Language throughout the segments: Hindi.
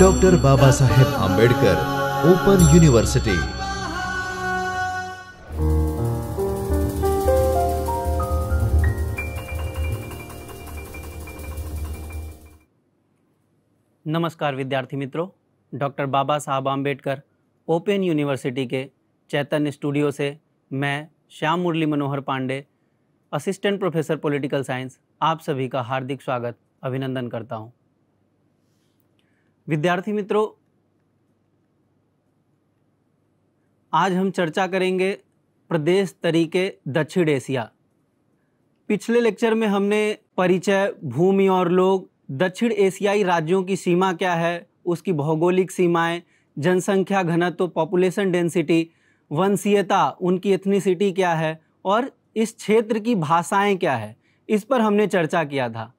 doctor Baba Saheb Ambedkar Open University नमस्कार विद्यार्थी मित्रों डॉक्टर बाबा साहब आंबेडकर ओपन यूनिवर्सिटी के चैतन्य स्टूडियो से मैं Shyam Murli Manohar Pandey assistant professor political science आप सभी का हार्दिक स्वागत अभिनंदन करता हूं विद्यार्थी मित्रों आज हम चर्चा करेंगे प्रदेश तरीके दक्षिण एशिया पिछले लेक्चर में हमने परिचय भूमि और लोग दक्षिण एशियाई राज्यों की सीमा क्या है उसकी भौगोलिक सीमाएं जनसंख्या घनत्व पॉपुलेशन डेंसिटी वंशीयता उनकी एथनीसिटी क्या है और इस क्षेत्र की भाषाएं क्या है इस पर हमने चर्चा किया था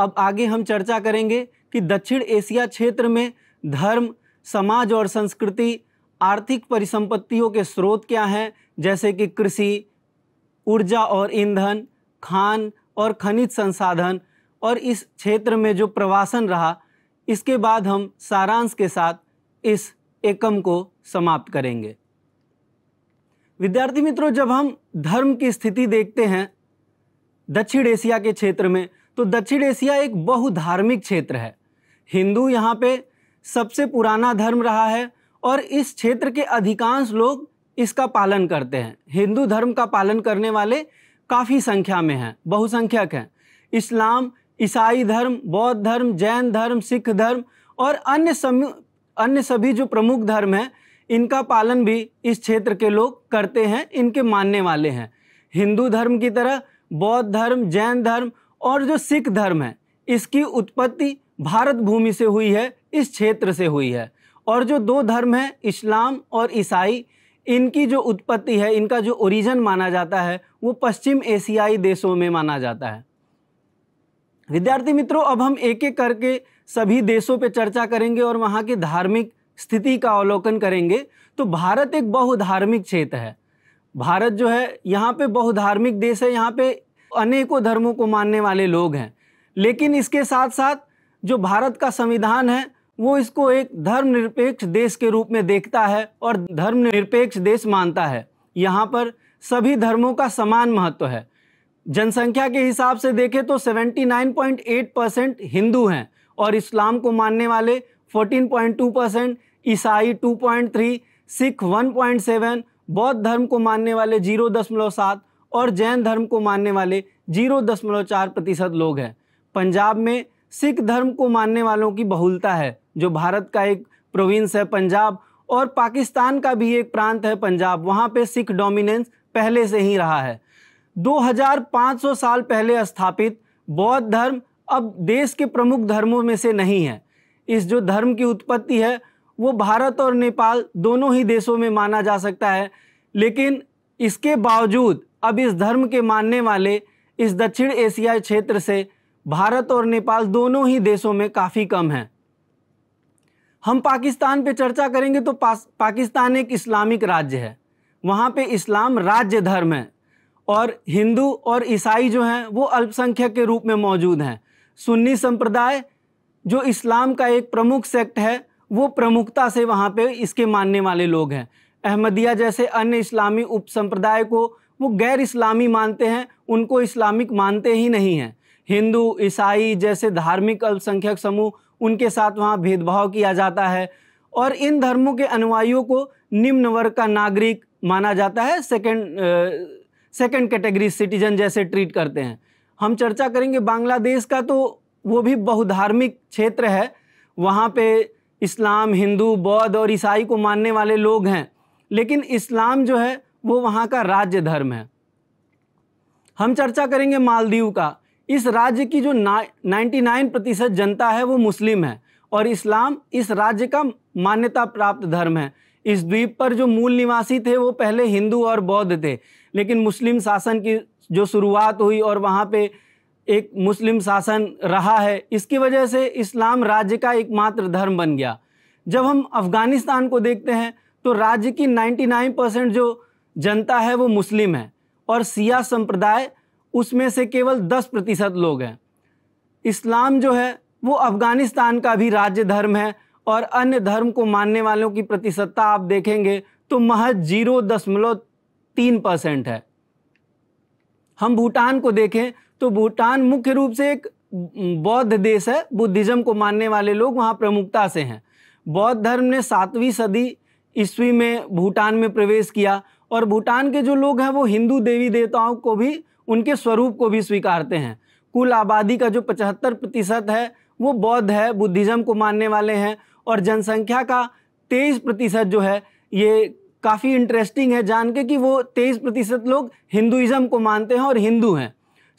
अब आगे हम चर्चा करेंगे कि दक्षिण एशिया क्षेत्र में धर्म समाज और संस्कृति आर्थिक परिसंपत्तियों के स्रोत क्या हैं जैसे कि कृषि ऊर्जा और ईंधन खान और खनिज संसाधन और इस क्षेत्र में जो प्रवासन रहा इसके बाद हम सारांश के साथ इस एकम को समाप्त करेंगे विद्यार्थी मित्रों जब हम धर्म की स्थिति देखते हैं दक्षिण एशिया के क्षेत्र में तो दक्षिण एशिया एक बहुधार्मिक क्षेत्र है हिंदू यहाँ पे सबसे पुराना धर्म रहा है और इस क्षेत्र के अधिकांश लोग इसका पालन करते हैं हिंदू धर्म का पालन करने वाले काफ़ी संख्या में हैं बहुसंख्यक हैं इस्लाम ईसाई धर्म बौद्ध धर्म जैन धर्म सिख धर्म और अन्य समूह अन्य सभी जो प्रमुख धर्म हैं इनका पालन भी इस क्षेत्र के लोग करते हैं इनके मानने वाले हैं हिंदू धर्म की तरह बौद्ध धर्म जैन धर्म और जो सिख धर्म है इसकी उत्पत्ति भारत भूमि से हुई है इस क्षेत्र से हुई है और जो दो धर्म हैं इस्लाम और ईसाई इनकी जो उत्पत्ति है इनका जो ओरिजिन माना जाता है वो पश्चिम एशियाई देशों में माना जाता है विद्यार्थी मित्रों अब हम एक एक करके सभी देशों पे चर्चा करेंगे और वहाँ की धार्मिक स्थिति का अवलोकन करेंगे तो भारत एक बहुधार्मिक क्षेत्र है भारत जो है यहाँ पे बहुधार्मिक देश है यहाँ पे अनेकों धर्मों को मानने वाले लोग हैं लेकिन इसके साथ साथ जो भारत का संविधान है वो इसको एक धर्मनिरपेक्ष देश के रूप में देखता है और धर्मनिरपेक्ष देश मानता है यहाँ पर सभी धर्मों का समान महत्व है जनसंख्या के हिसाब से देखें तो 79.8 परसेंट हिंदू हैं और इस्लाम को मानने वाले 14.2 परसेंट ईसाई 2.3 सिख 1.7 बौद्ध धर्म को मानने वाले 0.7 और जैन धर्म को मानने वाले जीरो दशमलव चार प्रतिशत लोग हैं पंजाब में सिख धर्म को मानने वालों की बहुलता है जो भारत का एक प्रोविंस है पंजाब और पाकिस्तान का भी एक प्रांत है पंजाब वहाँ पे सिख डोमिनेंस पहले से ही रहा है 2500 साल पहले स्थापित बौद्ध धर्म अब देश के प्रमुख धर्मों में से नहीं है इस जो धर्म की उत्पत्ति है वो भारत और नेपाल दोनों ही देशों में माना जा सकता है लेकिन इसके बावजूद अब इस धर्म के मानने वाले इस दक्षिण एशियाई क्षेत्र से भारत और नेपाल दोनों ही देशों में काफ़ी कम हैं हम पाकिस्तान पे चर्चा करेंगे तो पाकिस्तान एक इस्लामिक राज्य है वहाँ पे इस्लाम राज्य धर्म है और हिंदू और ईसाई जो हैं वो अल्पसंख्यक के रूप में मौजूद हैं सुन्नी संप्रदाय जो इस्लाम का एक प्रमुख सेक्ट है वो प्रमुखता से वहाँ पे इसके मानने वाले लोग हैं अहमदिया जैसे अन्य इस्लामी उप संप्रदाय को वो गैर इस्लामी मानते हैं उनको इस्लामिक मानते ही नहीं हैं हिंदू ईसाई जैसे धार्मिक अल्पसंख्यक समूह उनके साथ वहाँ भेदभाव किया जाता है और इन धर्मों के अनुयायियों को निम्न वर्ग का नागरिक माना जाता है सेकेंड सेकेंड कैटेगरी सिटीजन जैसे ट्रीट करते हैं हम चर्चा करेंगे बांग्लादेश का तो वो भी बहुधार्मिक क्षेत्र है वहाँ पे इस्लाम हिंदू बौद्ध और ईसाई को मानने वाले लोग हैं लेकिन इस्लाम जो है वो वहाँ का राज्य धर्म है हम चर्चा करेंगे मालदीव का इस राज्य की जो ना 99 प्रतिशत जनता है वो मुस्लिम है और इस्लाम इस राज्य का मान्यता प्राप्त धर्म है इस द्वीप पर जो मूल निवासी थे वो पहले हिंदू और बौद्ध थे लेकिन मुस्लिम शासन की जो शुरुआत हुई और वहाँ पे एक मुस्लिम शासन रहा है इसकी वजह से इस्लाम राज्य का एकमात्र धर्म बन गया जब हम अफ़गानिस्तान को देखते हैं तो राज्य की 99 परसेंट जो जनता है वो मुस्लिम है और सिया संप्रदाय उसमें से केवल दस प्रतिशत लोग हैं इस्लाम जो है वो अफ़गानिस्तान का भी राज्य धर्म है और अन्य धर्म को मानने वालों की प्रतिशतता आप देखेंगे तो महज जीरो दशमलव तीन परसेंट है हम भूटान को देखें तो भूटान मुख्य रूप से एक बौद्ध देश है बुद्धिज़्म को मानने वाले लोग वहाँ प्रमुखता से हैं बौद्ध धर्म ने सातवीं सदी ईस्वी में भूटान में प्रवेश किया और भूटान के जो लोग हैं वो हिंदू देवी देवताओं को भी उनके स्वरूप को भी स्वीकारते हैं कुल आबादी का जो पचहत्तर प्रतिशत है वो बौद्ध है बुद्धिज़्म को मानने वाले हैं और जनसंख्या का तेईस प्रतिशत जो है ये काफ़ी इंटरेस्टिंग है जान के कि वो तेईस प्रतिशत लोग हिंदुज़म को मानते हैं और हिंदू हैं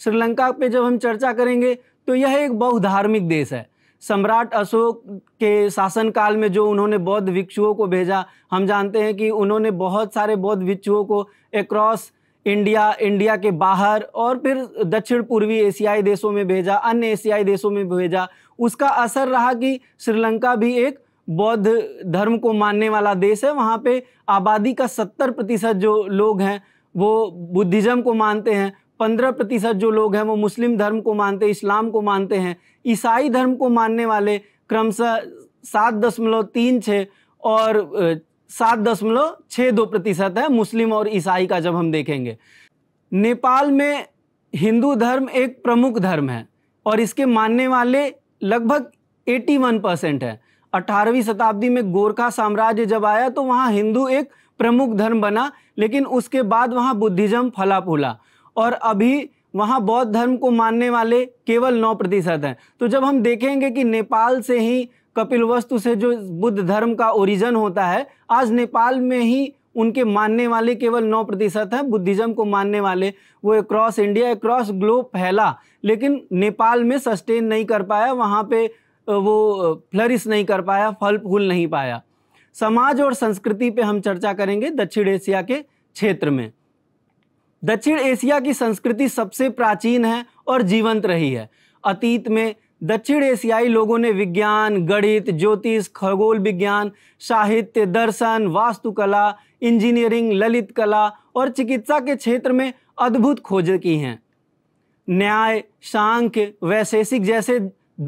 श्रीलंका पे जब हम चर्चा करेंगे तो यह एक बहुधार्मिक देश है सम्राट अशोक के शासनकाल में जो उन्होंने बौद्ध भिक्षुओं को भेजा हम जानते हैं कि उन्होंने बहुत सारे बौद्ध भिक्षुओं को अक्रॉस इंडिया इंडिया के बाहर और फिर दक्षिण पूर्वी एशियाई देशों में भेजा अन्य एशियाई देशों में भेजा उसका असर रहा कि श्रीलंका भी एक बौद्ध धर्म को मानने वाला देश है वहाँ पे आबादी का सत्तर प्रतिशत जो लोग हैं वो बुद्धिज़्म को मानते हैं पंद्रह प्रतिशत जो लोग हैं वो मुस्लिम धर्म को मानते इस्लाम को मानते हैं ईसाई धर्म को मानने वाले क्रमशः सात दशमलव तीन छः और सात दशमलव छः दो प्रतिशत है मुस्लिम और ईसाई का जब हम देखेंगे नेपाल में हिंदू धर्म एक प्रमुख धर्म है और इसके मानने वाले लगभग 81 परसेंट है अठारहवीं शताब्दी में गोरखा साम्राज्य जब आया तो वहाँ हिंदू एक प्रमुख धर्म बना लेकिन उसके बाद वहाँ बुद्धिज़्म फला फूला और अभी वहाँ बौद्ध धर्म को मानने वाले केवल नौ प्रतिशत हैं तो जब हम देखेंगे कि नेपाल से ही कपिल वस्तु से जो बुद्ध धर्म का ओरिजन होता है आज नेपाल में ही उनके मानने वाले केवल नौ प्रतिशत हैं बुद्धिज़्म को मानने वाले वो अक्रॉस इंडिया अक्रॉस ग्लोब फैला लेकिन नेपाल में सस्टेन नहीं कर पाया वहाँ पे वो फ्लरिश नहीं कर पाया फल फूल नहीं पाया समाज और संस्कृति पे हम चर्चा करेंगे दक्षिण एशिया के क्षेत्र में दक्षिण एशिया की संस्कृति सबसे प्राचीन है और जीवंत रही है अतीत में दक्षिण एशियाई लोगों ने विज्ञान गणित ज्योतिष खगोल विज्ञान साहित्य दर्शन वास्तुकला इंजीनियरिंग ललित कला और चिकित्सा के क्षेत्र में अद्भुत खोजें की हैं न्याय सांख्य वैशेषिक जैसे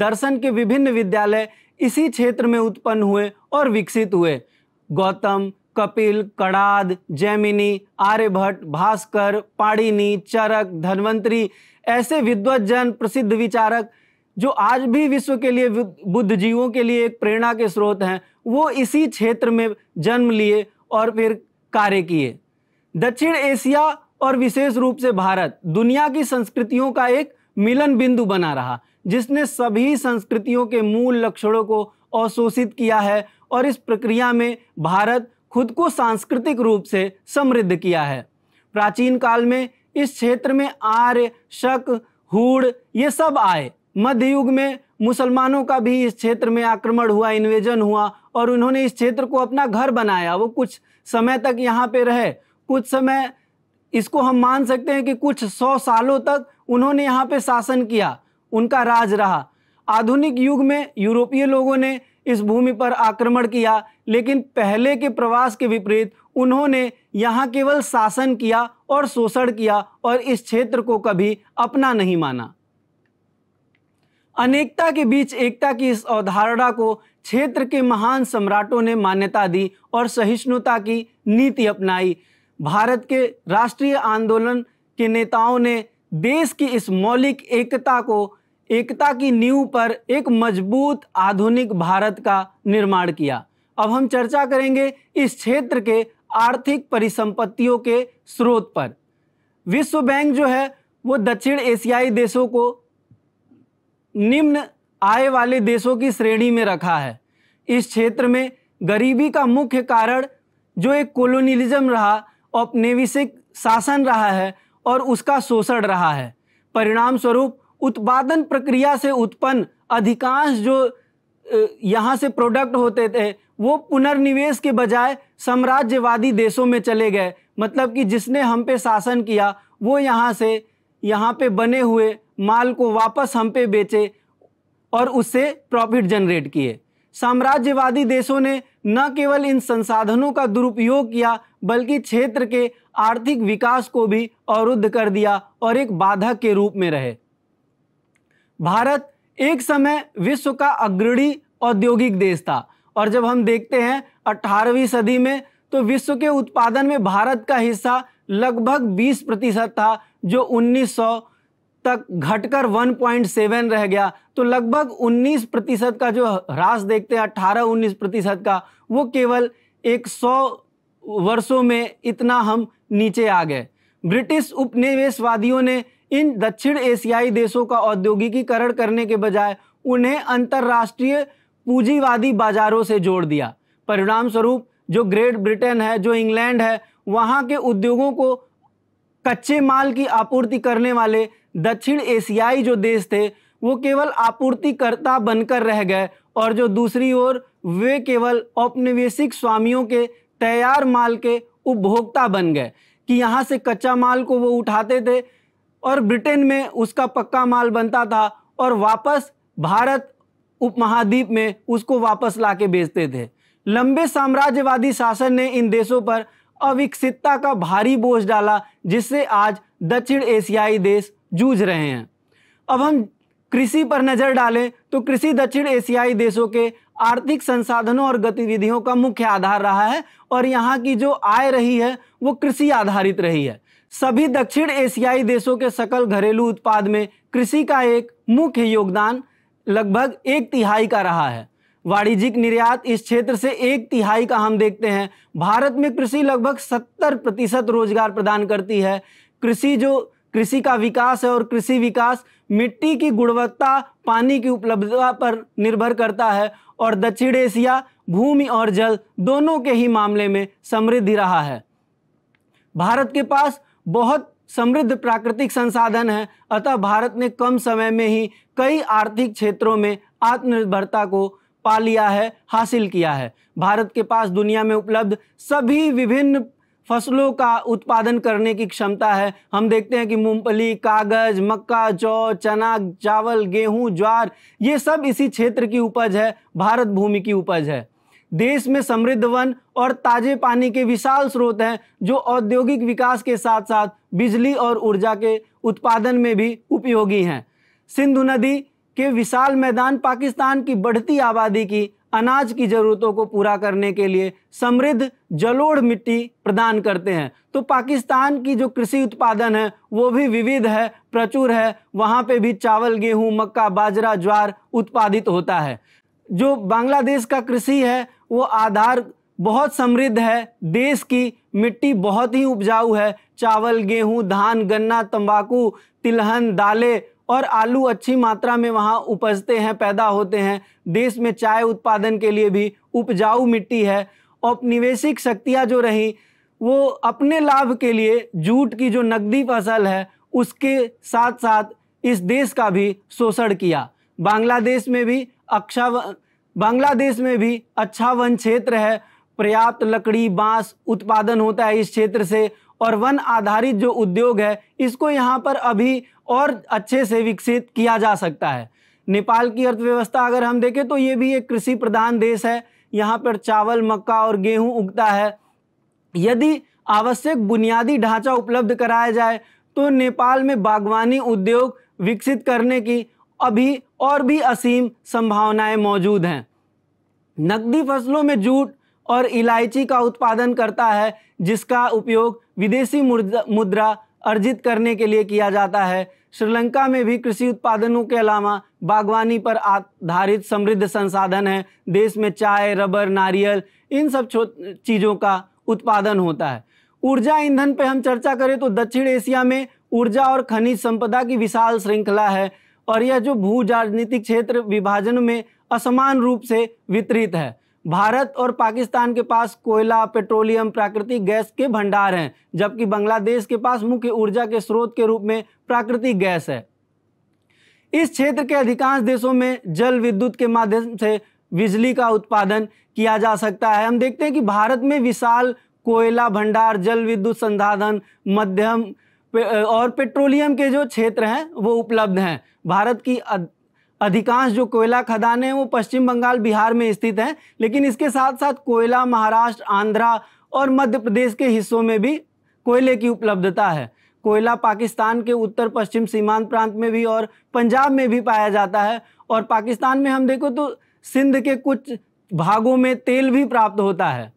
दर्शन के विभिन्न विद्यालय इसी क्षेत्र में उत्पन्न हुए और विकसित हुए गौतम कपिल कड़ाद जैमिनी आर्यभट्ट भास्कर पाड़िनी चरक धनवंतरी ऐसे विद्वजन प्रसिद्ध विचारक जो आज भी विश्व के लिए बुद्ध जीवों के लिए एक प्रेरणा के स्रोत हैं वो इसी क्षेत्र में जन्म लिए और फिर कार्य किए दक्षिण एशिया और विशेष रूप से भारत दुनिया की संस्कृतियों का एक मिलन बिंदु बना रहा जिसने सभी संस्कृतियों के मूल लक्षणों को अवशोषित किया है और इस प्रक्रिया में भारत खुद को सांस्कृतिक रूप से समृद्ध किया है प्राचीन काल में इस क्षेत्र में आर्य शक हुड़ ये सब आए मध्य युग में मुसलमानों का भी इस क्षेत्र में आक्रमण हुआ इन्वेजन हुआ और उन्होंने इस क्षेत्र को अपना घर बनाया वो कुछ समय तक यहाँ पे रहे कुछ समय इसको हम मान सकते हैं कि कुछ सौ सालों तक उन्होंने यहाँ पे शासन किया उनका राज रहा आधुनिक युग में यूरोपीय लोगों ने इस भूमि पर आक्रमण किया लेकिन पहले के प्रवास के विपरीत उन्होंने यहाँ केवल शासन किया और शोषण किया और इस क्षेत्र को कभी अपना नहीं माना अनेकता के बीच एकता की इस अवधारणा को क्षेत्र के महान सम्राटों ने मान्यता दी और सहिष्णुता की नीति अपनाई भारत के राष्ट्रीय आंदोलन के नेताओं ने देश की इस मौलिक एकता को एकता की नींव पर एक मजबूत आधुनिक भारत का निर्माण किया अब हम चर्चा करेंगे इस क्षेत्र के आर्थिक परिसंपत्तियों के स्रोत पर विश्व बैंक जो है वो दक्षिण एशियाई देशों को निम्न आय वाले देशों की श्रेणी में रखा है इस क्षेत्र में गरीबी का मुख्य कारण जो एक कोलोनियलिज्म रहा औपनिवेशिक शासन रहा है और उसका शोषण रहा है परिणाम स्वरूप उत्पादन प्रक्रिया से उत्पन्न अधिकांश जो यहाँ से प्रोडक्ट होते थे वो पुनर्निवेश के बजाय साम्राज्यवादी देशों में चले गए मतलब कि जिसने हम पे शासन किया वो यहाँ से यहाँ पे बने हुए माल को वापस हम पे बेचे और उससे प्रॉफिट जनरेट किए साम्राज्यवादी देशों ने न केवल इन संसाधनों का दुरुपयोग किया बल्कि क्षेत्र के आर्थिक विकास को भी अवरुद्ध कर दिया और एक बाधक के रूप में रहे भारत एक समय विश्व का अग्रणी औद्योगिक देश था और जब हम देखते हैं 18वीं सदी में तो विश्व के उत्पादन में भारत का हिस्सा लगभग 20 प्रतिशत था जो 1900 तक घटकर 1.7 रह गया तो लगभग 19 प्रतिशत का जो ह्रास देखते हैं 18-19 प्रतिशत का वो केवल 100 वर्षों में इतना हम नीचे आ गए ब्रिटिश उपनिवेशवादियों ने इन दक्षिण एशियाई देशों का औद्योगिकीकरण करने के बजाय उन्हें अंतर्राष्ट्रीय पूंजीवादी बाजारों से जोड़ दिया परिणाम स्वरूप जो ग्रेट ब्रिटेन है जो इंग्लैंड है वहाँ के उद्योगों को कच्चे माल की आपूर्ति करने वाले दक्षिण एशियाई जो देश थे वो केवल आपूर्तिकर्ता बनकर रह गए और जो दूसरी ओर वे केवल औपनिवेशिक स्वामियों के तैयार माल के उपभोक्ता बन गए कि यहाँ से कच्चा माल को वो उठाते थे और ब्रिटेन में उसका पक्का माल बनता था और वापस भारत उपमहाद्वीप में उसको वापस ला के बेचते थे लंबे साम्राज्यवादी शासन ने इन देशों पर अविकसितता का भारी बोझ डाला जिससे आज दक्षिण एशियाई देश जूझ रहे हैं अब हम कृषि पर नज़र डालें तो कृषि दक्षिण एशियाई देशों के आर्थिक संसाधनों और गतिविधियों का मुख्य आधार रहा है और यहाँ की जो आय रही है वो कृषि आधारित रही है सभी दक्षिण एशियाई देशों के सकल घरेलू उत्पाद में कृषि का एक मुख्य योगदान लगभग एक तिहाई का रहा है वाणिज्यिक निर्यात इस क्षेत्र से एक तिहाई का हम देखते हैं भारत में कृषि लगभग 70 प्रतिशत रोजगार प्रदान करती है कृषि जो कृषि का विकास है और कृषि विकास मिट्टी की गुणवत्ता पानी की उपलब्धता पर निर्भर करता है और दक्षिण एशिया भूमि और जल दोनों के ही मामले में समृद्धि रहा है भारत के पास बहुत समृद्ध प्राकृतिक संसाधन है अतः भारत ने कम समय में ही कई आर्थिक क्षेत्रों में आत्मनिर्भरता को पा लिया है हासिल किया है भारत के पास दुनिया में उपलब्ध सभी विभिन्न फसलों का उत्पादन करने की क्षमता है हम देखते हैं कि मूंगफली कागज मक्का जौ चना चावल गेहूं ज्वार ये सब इसी क्षेत्र की उपज है भारत भूमि की उपज है देश में समृद्ध वन और ताजे पानी के विशाल स्रोत हैं जो औद्योगिक विकास के साथ साथ बिजली और ऊर्जा के उत्पादन में भी उपयोगी हैं सिंधु नदी के विशाल मैदान पाकिस्तान की बढ़ती आबादी की अनाज की ज़रूरतों को पूरा करने के लिए समृद्ध जलोढ़ मिट्टी प्रदान करते हैं तो पाकिस्तान की जो कृषि उत्पादन है वो भी विविध है प्रचुर है वहाँ पे भी चावल गेहूँ मक्का बाजरा ज्वार उत्पादित होता है जो बांग्लादेश का कृषि है वो आधार बहुत समृद्ध है देश की मिट्टी बहुत ही उपजाऊ है चावल गेहूं धान गन्ना तंबाकू तिलहन दालें और आलू अच्छी मात्रा में वहाँ उपजते हैं पैदा होते हैं देश में चाय उत्पादन के लिए भी उपजाऊ मिट्टी है औपनिवेशिक शक्तियाँ जो रहीं वो अपने लाभ के लिए जूट की जो नकदी फसल है उसके साथ साथ इस देश का भी शोषण किया बांग्लादेश में भी अक्षा बांग्लादेश में भी अच्छा वन क्षेत्र है पर्याप्त लकड़ी बांस उत्पादन होता है इस क्षेत्र से और वन आधारित जो उद्योग है इसको यहाँ पर अभी और अच्छे से विकसित किया जा सकता है नेपाल की अर्थव्यवस्था अगर हम देखें तो ये भी एक कृषि प्रधान देश है यहाँ पर चावल मक्का और गेहूँ उगता है यदि आवश्यक बुनियादी ढांचा उपलब्ध कराया जाए तो नेपाल में बागवानी उद्योग विकसित करने की अभी और भी असीम संभावनाएं मौजूद हैं नकदी फसलों में जूट और इलायची का उत्पादन करता है जिसका उपयोग विदेशी मुद्रा अर्जित करने के लिए किया जाता है श्रीलंका में भी कृषि उत्पादनों के अलावा बागवानी पर आधारित समृद्ध संसाधन है देश में चाय रबर नारियल इन सब चीज़ों का उत्पादन होता है ऊर्जा ईंधन पर हम चर्चा करें तो दक्षिण एशिया में ऊर्जा और खनिज संपदा की विशाल श्रृंखला है और यह जो भू राजनीतिक क्षेत्र विभाजन में असमान रूप से वितरित है भारत और पाकिस्तान के पास कोयला पेट्रोलियम प्राकृतिक गैस के भंडार हैं जबकि बांग्लादेश के पास मुख्य ऊर्जा के स्रोत के रूप में प्राकृतिक गैस है इस क्षेत्र के अधिकांश देशों में जल विद्युत के माध्यम से बिजली का उत्पादन किया जा सकता है हम देखते हैं कि भारत में विशाल कोयला भंडार जल विद्युत संसाधन मध्यम और पेट्रोलियम के जो क्षेत्र हैं वो उपलब्ध हैं भारत की अधिकांश जो कोयला खदानें हैं वो पश्चिम बंगाल बिहार में स्थित हैं लेकिन इसके साथ साथ कोयला महाराष्ट्र आंध्रा और मध्य प्रदेश के हिस्सों में भी कोयले की उपलब्धता है कोयला पाकिस्तान के उत्तर पश्चिम सीमांत प्रांत में भी और पंजाब में भी पाया जाता है और पाकिस्तान में हम देखो तो सिंध के कुछ भागों में तेल भी प्राप्त होता है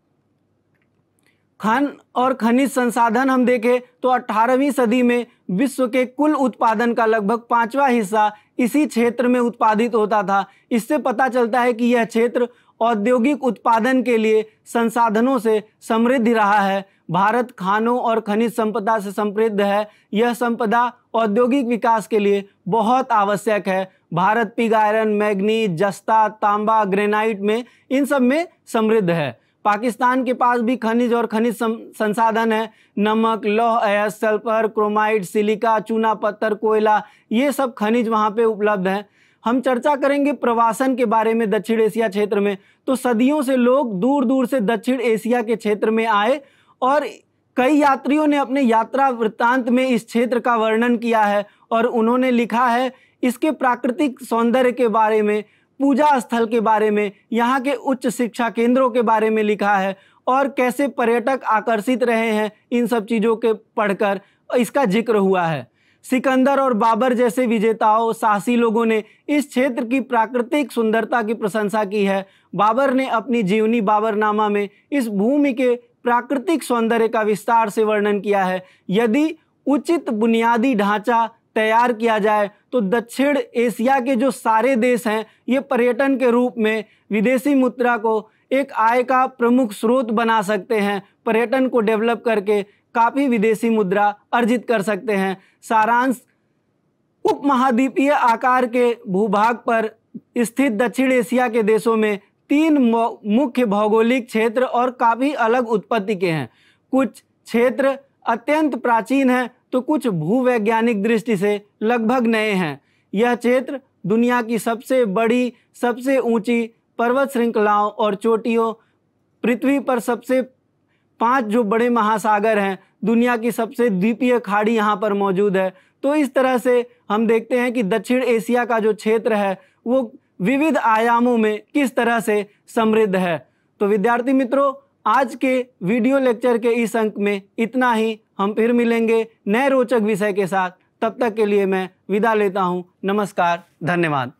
खान और खनिज संसाधन हम देखें तो 18वीं सदी में विश्व के कुल उत्पादन का लगभग पाँचवा हिस्सा इसी क्षेत्र में उत्पादित होता था इससे पता चलता है कि यह क्षेत्र औद्योगिक उत्पादन के लिए संसाधनों से समृद्ध रहा है भारत खानों और खनिज संपदा से समृद्ध है यह संपदा औद्योगिक विकास के लिए बहुत आवश्यक है भारत पिग आयरन मैग्नीज जस्ता तांबा ग्रेनाइट में इन सब में समृद्ध है पाकिस्तान के पास भी खनिज और खनिज संसाधन है नमक लौह अयस सल्फर क्रोमाइड सिलिका चूना पत्थर कोयला ये सब खनिज वहाँ पे उपलब्ध हैं हम चर्चा करेंगे प्रवासन के बारे में दक्षिण एशिया क्षेत्र में तो सदियों से लोग दूर दूर से दक्षिण एशिया के क्षेत्र में आए और कई यात्रियों ने अपने यात्रा वृत्तांत में इस क्षेत्र का वर्णन किया है और उन्होंने लिखा है इसके प्राकृतिक सौंदर्य के बारे में पूजा स्थल के बारे में यहाँ के उच्च शिक्षा केंद्रों के बारे में लिखा है और कैसे पर्यटक आकर्षित रहे हैं इन सब चीज़ों के पढ़कर इसका जिक्र हुआ है सिकंदर और बाबर जैसे विजेताओं साहसी लोगों ने इस क्षेत्र की प्राकृतिक सुंदरता की प्रशंसा की है बाबर ने अपनी जीवनी बाबरनामा में इस भूमि के प्राकृतिक सौंदर्य का विस्तार से वर्णन किया है यदि उचित बुनियादी ढांचा तैयार किया जाए तो दक्षिण एशिया के जो सारे देश हैं ये पर्यटन के रूप में विदेशी मुद्रा को एक आय का प्रमुख स्रोत बना सकते हैं पर्यटन को डेवलप करके काफ़ी विदेशी मुद्रा अर्जित कर सकते हैं सारांश उपमहाद्वीपीय आकार के भूभाग पर स्थित दक्षिण एशिया के देशों में तीन मुख्य भौगोलिक क्षेत्र और काफ़ी अलग उत्पत्ति के हैं कुछ क्षेत्र अत्यंत प्राचीन हैं तो कुछ भूवैज्ञानिक दृष्टि से लगभग नए हैं यह क्षेत्र दुनिया की सबसे बड़ी सबसे ऊंची पर्वत श्रृंखलाओं और चोटियों पृथ्वी पर सबसे पांच जो बड़े महासागर हैं दुनिया की सबसे द्वीपीय खाड़ी यहाँ पर मौजूद है तो इस तरह से हम देखते हैं कि दक्षिण एशिया का जो क्षेत्र है वो विविध आयामों में किस तरह से समृद्ध है तो विद्यार्थी मित्रों आज के वीडियो लेक्चर के इस अंक में इतना ही हम फिर मिलेंगे नए रोचक विषय के साथ तब तक के लिए मैं विदा लेता हूँ नमस्कार धन्यवाद